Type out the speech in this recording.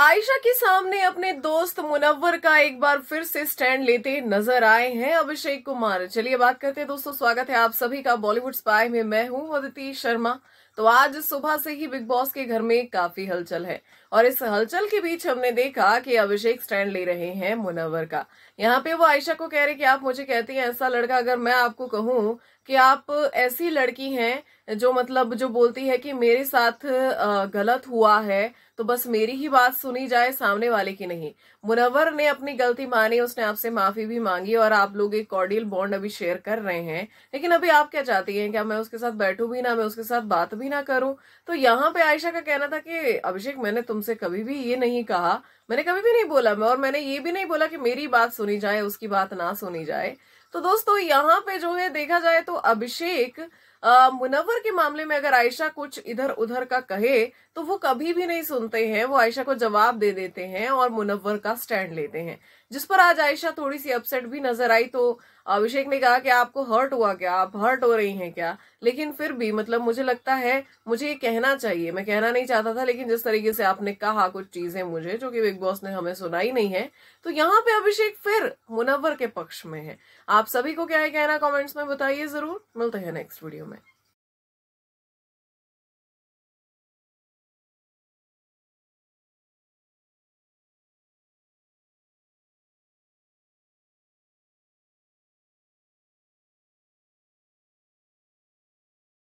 आयशा के सामने अपने दोस्त मुनव्वर का एक बार फिर से स्टैंड लेते नजर आए हैं अभिषेक कुमार चलिए बात करते हैं दोस्तों स्वागत है आप सभी का बॉलीवुड स्पाई में मैं हूं अदिति शर्मा तो आज सुबह से ही बिग बॉस के घर में काफी हलचल है और इस हलचल के बीच हमने देखा कि अभिषेक स्टैंड ले रहे हैं मुनव्वर का यहाँ पे वो आयशा को कह रहे कि आप मुझे कहती हैं ऐसा लड़का अगर मैं आपको कहूँ कि आप ऐसी लड़की हैं जो मतलब जो बोलती है कि मेरे साथ गलत हुआ है तो बस मेरी ही बात सुनी जाए सामने वाले की नहीं मुनवर ने अपनी गलती मानी उसने आपसे माफी भी मांगी और आप लोग एक कॉर्डियल बॉन्ड अभी शेयर कर रहे हैं लेकिन अभी आप क्या चाहती हैं क्या मैं उसके साथ बैठू भी ना मैं उसके साथ बात भी ना करूं तो यहाँ पे आयशा का कहना था कि अभिषेक मैंने तुमसे कभी भी ये नहीं कहा मैंने कभी भी नहीं बोला और मैंने ये भी नहीं बोला कि मेरी बात सुनी जाए उसकी बात ना सुनी जाए तो दोस्तों यहाँ पे जो है देखा जाए तो अभिषेक मुनवर के मामले में अगर आयशा कुछ इधर उधर का कहे तो वो कभी भी नहीं सुनते हैं वो आयशा को जवाब दे देते हैं और मुनवर का स्टैंड लेते हैं जिस पर आज आयशा थोड़ी सी अपसेट भी नजर आई तो अभिषेक ने कहा कि आपको हर्ट हुआ क्या आप हर्ट हो रही हैं क्या लेकिन फिर भी मतलब मुझे लगता है मुझे ये कहना चाहिए मैं कहना नहीं चाहता था लेकिन जिस तरीके से आपने कहा कुछ चीजें मुझे जो कि बिग बॉस ने हमें सुनाई नहीं है तो यहाँ पे अभिषेक फिर मुनवर के पक्ष में है आप सभी को क्या है कहना कॉमेंट्स में बताइए जरूर मिलते हैं नेक्स्ट वीडियो